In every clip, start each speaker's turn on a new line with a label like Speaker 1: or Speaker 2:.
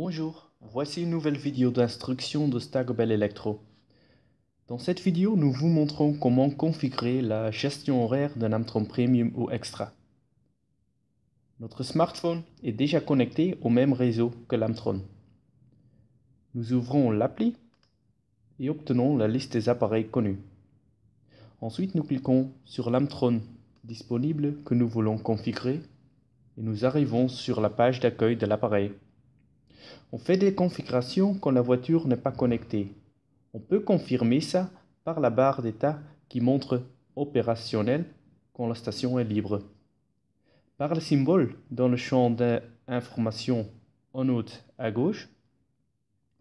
Speaker 1: Bonjour, voici une nouvelle vidéo d'instruction de Stagobel Electro. Dans cette vidéo, nous vous montrons comment configurer la gestion horaire d'un Amtron Premium ou Extra. Notre smartphone est déjà connecté au même réseau que l'Amtron. Nous ouvrons l'appli et obtenons la liste des appareils connus. Ensuite, nous cliquons sur l'Amtron disponible que nous voulons configurer et nous arrivons sur la page d'accueil de l'appareil. On fait des configurations quand la voiture n'est pas connectée. On peut confirmer ça par la barre d'état qui montre opérationnel quand la station est libre. Par le symbole dans le champ d'information en haut à gauche,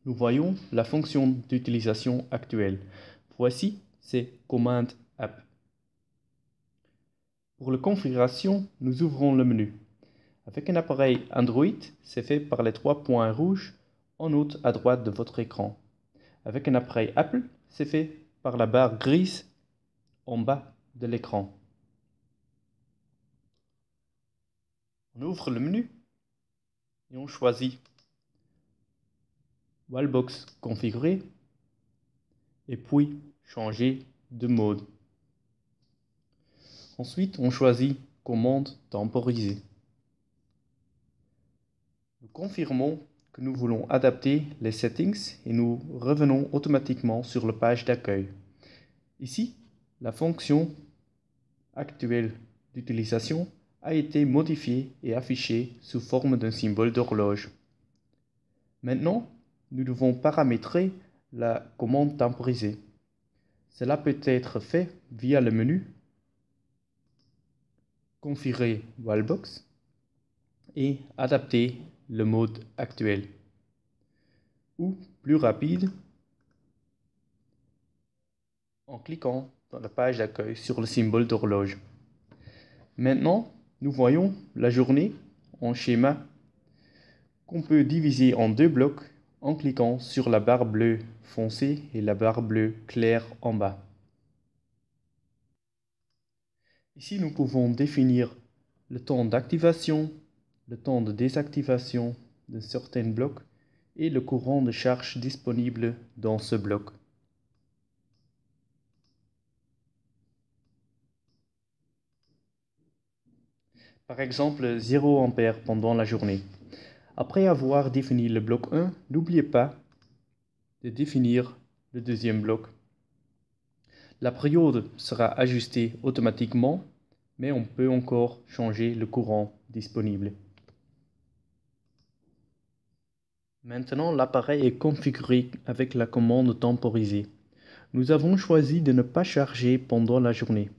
Speaker 1: nous voyons la fonction d'utilisation actuelle. Voici c'est « commandes app. Pour la configuration, nous ouvrons le menu avec un appareil Android, c'est fait par les trois points rouges en haut à droite de votre écran. Avec un appareil Apple, c'est fait par la barre grise en bas de l'écran. On ouvre le menu et on choisit Wallbox configurer et puis changer de mode. Ensuite, on choisit commande temporisée. Nous confirmons que nous voulons adapter les settings et nous revenons automatiquement sur la page d'accueil. Ici, la fonction actuelle d'utilisation a été modifiée et affichée sous forme d'un symbole d'horloge. Maintenant, nous devons paramétrer la commande temporisée. Cela peut être fait via le menu Configurer Wallbox et Adapter le mode actuel. Ou plus rapide, en cliquant dans la page d'accueil sur le symbole d'horloge. Maintenant, nous voyons la journée en schéma qu'on peut diviser en deux blocs en cliquant sur la barre bleue foncée et la barre bleue claire en bas. Ici, nous pouvons définir le temps d'activation, le temps de désactivation de certains blocs et le courant de charge disponible dans ce bloc. Par exemple, 0 A pendant la journée. Après avoir défini le bloc 1, n'oubliez pas de définir le deuxième bloc. La période sera ajustée automatiquement, mais on peut encore changer le courant disponible. Maintenant l'appareil est configuré avec la commande temporisée. Nous avons choisi de ne pas charger pendant la journée.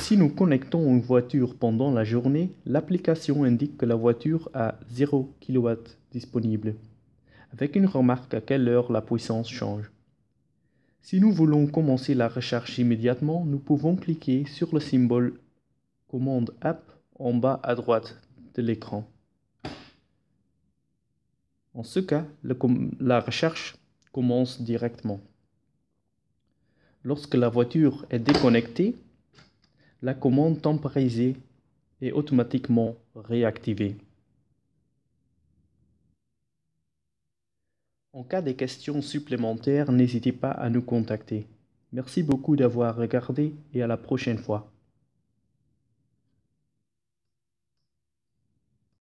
Speaker 1: Si nous connectons une voiture pendant la journée, l'application indique que la voiture a 0 kW disponible, avec une remarque à quelle heure la puissance change. Si nous voulons commencer la recherche immédiatement, nous pouvons cliquer sur le symbole Commande App en bas à droite de l'écran. En ce cas, la recherche commence directement. Lorsque la voiture est déconnectée, la commande temporisée est automatiquement réactivée. En cas de questions supplémentaires, n'hésitez pas à nous contacter. Merci beaucoup d'avoir regardé et à la prochaine fois.